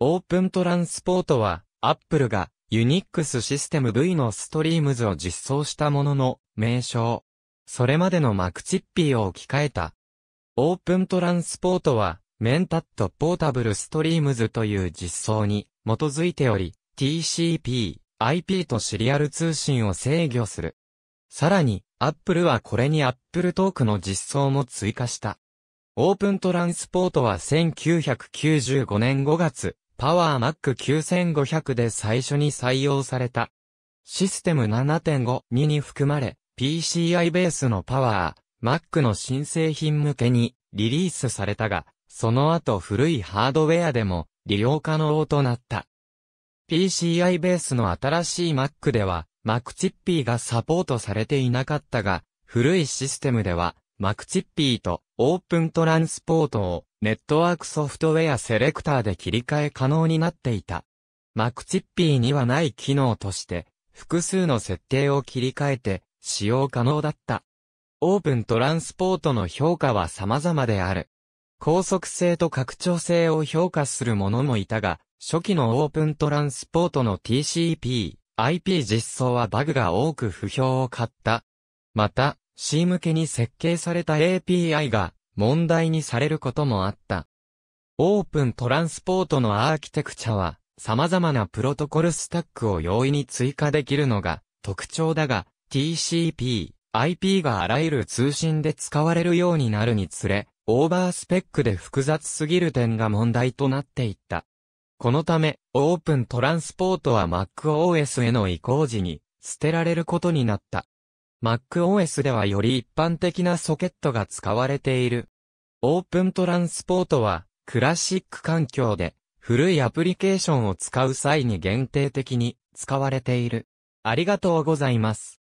オープントランスポートは、アップルが、ユニックスシステム V のストリームズを実装したものの名称。それまでのマクチッピーを置き換えた。オープントランスポートは、メンタットポータブルストリームズという実装に基づいており、TCP、IP とシリアル通信を制御する。さらに、アップルはこれにアップルトークの実装も追加した。オープントランスポートは1995年5月、パワーマック9500で最初に採用された。システム7.5-2に含まれ、PCI ベースのパワー、Mac の新製品向けにリリースされたが、その後古いハードウェアでも利用可能となった。PCI ベースの新しい Mac では、m a c チッピーがサポートされていなかったが、古いシステムでは、m a c チッピーとオープントランスポートをネットワークソフトウェアセレクターで切り替え可能になっていた。マクチッピーにはない機能として、複数の設定を切り替えて使用可能だった。オープントランスポートの評価は様々である。高速性と拡張性を評価する者もいたが、初期のオープントランスポートの TCP、IP 実装はバグが多く不評を買った。また、C 向けに設計された API が問題にされることもあった。オープントランスポートのアーキテクチャは、様々なプロトコルスタックを容易に追加できるのが特徴だが、TCP、IP があらゆる通信で使われるようになるにつれ、オーバースペックで複雑すぎる点が問題となっていった。このため、オープントランスポートは MacOS への移行時に捨てられることになった。MacOS ではより一般的なソケットが使われている。オープントランスポートは、クラシック環境で、古いアプリケーションを使う際に限定的に使われている。ありがとうございます。